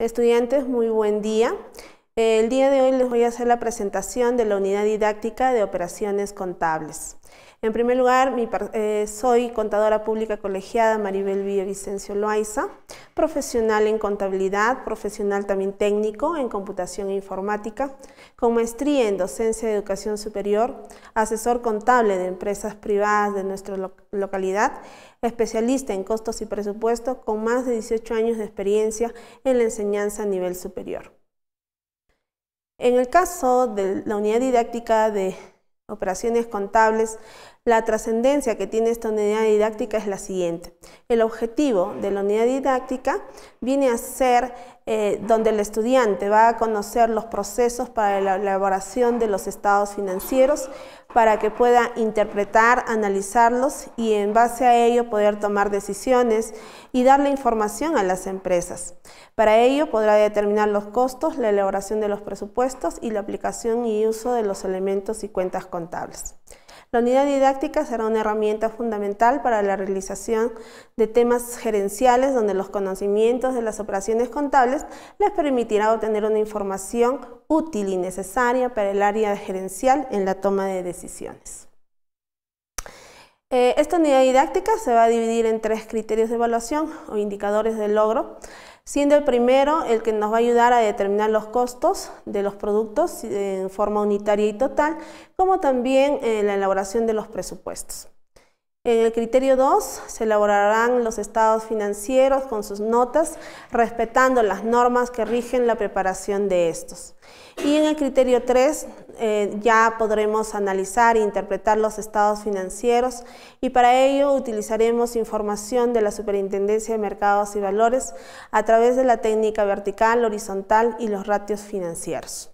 Estudiantes, muy buen día. El día de hoy les voy a hacer la presentación de la unidad didáctica de operaciones contables. En primer lugar, mi, eh, soy contadora pública colegiada Maribel Villavicencio Loaiza, profesional en contabilidad, profesional también técnico en computación e informática, con maestría en docencia de educación superior, asesor contable de empresas privadas de nuestra localidad, especialista en costos y presupuestos, con más de 18 años de experiencia en la enseñanza a nivel superior. En el caso de la unidad didáctica de operaciones contables, la trascendencia que tiene esta unidad didáctica es la siguiente. El objetivo de la unidad didáctica viene a ser eh, donde el estudiante va a conocer los procesos para la elaboración de los estados financieros, para que pueda interpretar, analizarlos y en base a ello poder tomar decisiones y darle información a las empresas. Para ello podrá determinar los costos, la elaboración de los presupuestos y la aplicación y uso de los elementos y cuentas contables. La unidad didáctica será una herramienta fundamental para la realización de temas gerenciales donde los conocimientos de las operaciones contables les permitirá obtener una información útil y necesaria para el área gerencial en la toma de decisiones. Eh, esta unidad didáctica se va a dividir en tres criterios de evaluación o indicadores de logro siendo el primero el que nos va a ayudar a determinar los costos de los productos eh, en forma unitaria y total, como también eh, la elaboración de los presupuestos. En el criterio 2 se elaborarán los estados financieros con sus notas, respetando las normas que rigen la preparación de estos. Y en el criterio 3 eh, ya podremos analizar e interpretar los estados financieros y para ello utilizaremos información de la Superintendencia de Mercados y Valores a través de la técnica vertical, horizontal y los ratios financieros.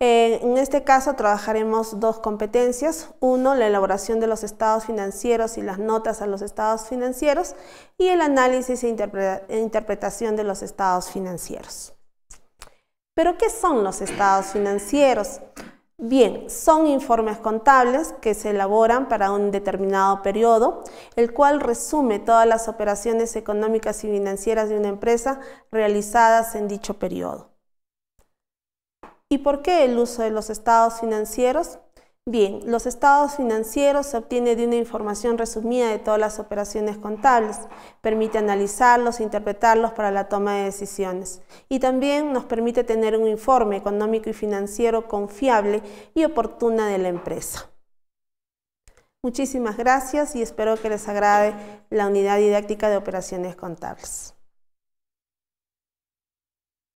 Eh, en este caso trabajaremos dos competencias. Uno, la elaboración de los estados financieros y las notas a los estados financieros y el análisis e interpretación de los estados financieros. ¿Pero qué son los estados financieros? Bien, son informes contables que se elaboran para un determinado periodo, el cual resume todas las operaciones económicas y financieras de una empresa realizadas en dicho periodo. ¿Y por qué el uso de los estados financieros? Bien, los estados financieros se obtienen de una información resumida de todas las operaciones contables, permite analizarlos, e interpretarlos para la toma de decisiones y también nos permite tener un informe económico y financiero confiable y oportuna de la empresa. Muchísimas gracias y espero que les agrade la unidad didáctica de operaciones contables.